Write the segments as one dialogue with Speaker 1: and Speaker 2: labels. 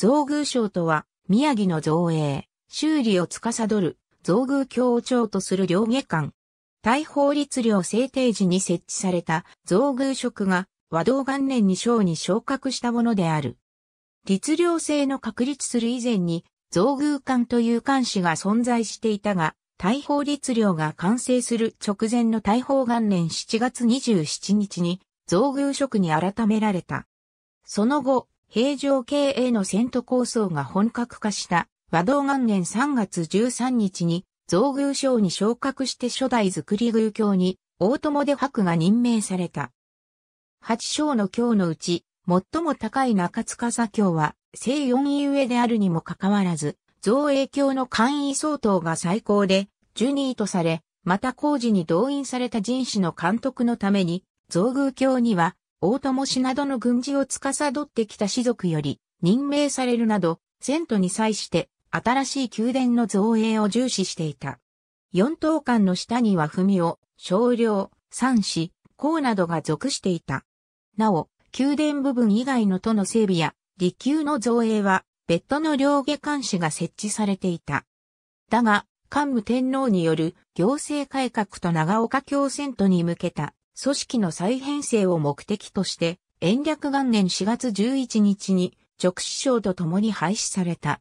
Speaker 1: 造宮省とは、宮城の造営、修理を司る、造宮教調長とする両下官。大法律令制定時に設置された造宮職が和道元年に省に昇格したものである。律令制の確立する以前に、造宮官という官士が存在していたが、大法律令が完成する直前の大法元年7月27日に、造宮職に改められた。その後、平城経営の戦闘構想が本格化した和道元年3月13日に造宮省に昇格して初代造り宮教に大友で白が任命された。八章の教のうち最も高い中塚座教は正四位上であるにもかかわらず造営教の官位相当が最高でジュニーとされ、また工事に動員された人士の監督のために、造宮教には大友氏などの軍事を司ってきた士族より任命されるなど、遷都に際して新しい宮殿の造営を重視していた。四等間の下には文を、少量、三子、公などが属していた。なお、宮殿部分以外の都の整備や、利休の造営は、別途の両下監視が設置されていた。だが、桓武天皇による行政改革と長岡京遷都に向けた組織の再編成を目的として、延暦元年4月11日に直師匠と共に廃止された。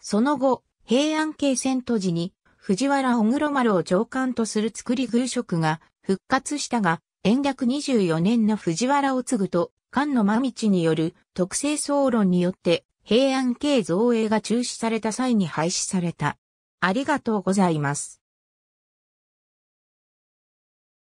Speaker 1: その後、平安京戦都時に藤原小黒丸を長官とする作り宮職が復活したが、延暦24年の藤原を継ぐと、菅野真道による特性総論によって平安京造営が中止された際に廃止された。ありがとうございます。